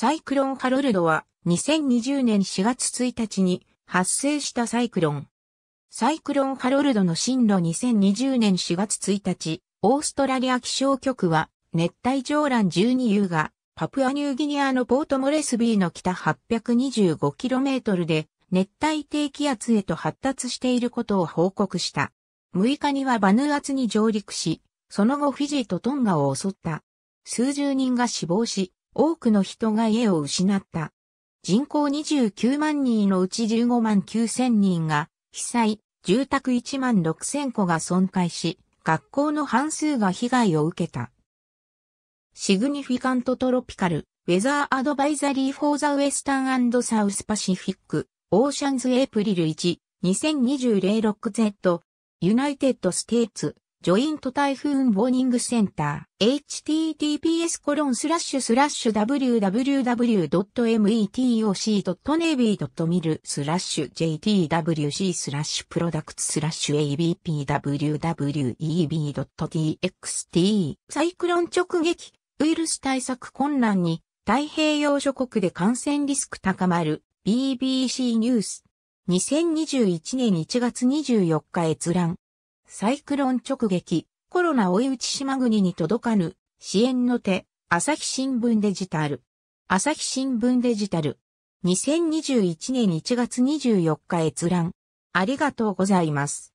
サイクロンハロルドは2020年4月1日に発生したサイクロン。サイクロンハロルドの進路2020年4月1日、オーストラリア気象局は熱帯上乱 12U がパプアニューギニアのポートモレスビーの北 825km で熱帯低気圧へと発達していることを報告した。6日にはバヌアツに上陸し、その後フィジーとトンガを襲った。数十人が死亡し、多くの人が家を失った。人口29万人のうち15万9千人が被災、住宅1万6千戸が損壊し、学校の半数が被害を受けた。シグニフィカントトロピカル、ウェザーアドバイザリーフォーザウエスタンサウスパシフィック、オーシャンズエイプリル1、2020-06Z、ユナイテッドステーツ、ジョイント台風ウォーニングセンター、https コロンスラッシュスラッシュ www.metoc.navy.mil スラッシュ jtwc スラッシュプロダクツスラッシュ abpwweb.txt サイクロン直撃ウイルス対策混乱に太平洋諸国で感染リスク高まる BBC ニュース2021年1月24日閲覧サイクロン直撃、コロナ追い打ち島国に届かぬ、支援の手、朝日新聞デジタル。朝日新聞デジタル。2021年1月24日閲覧。ありがとうございます。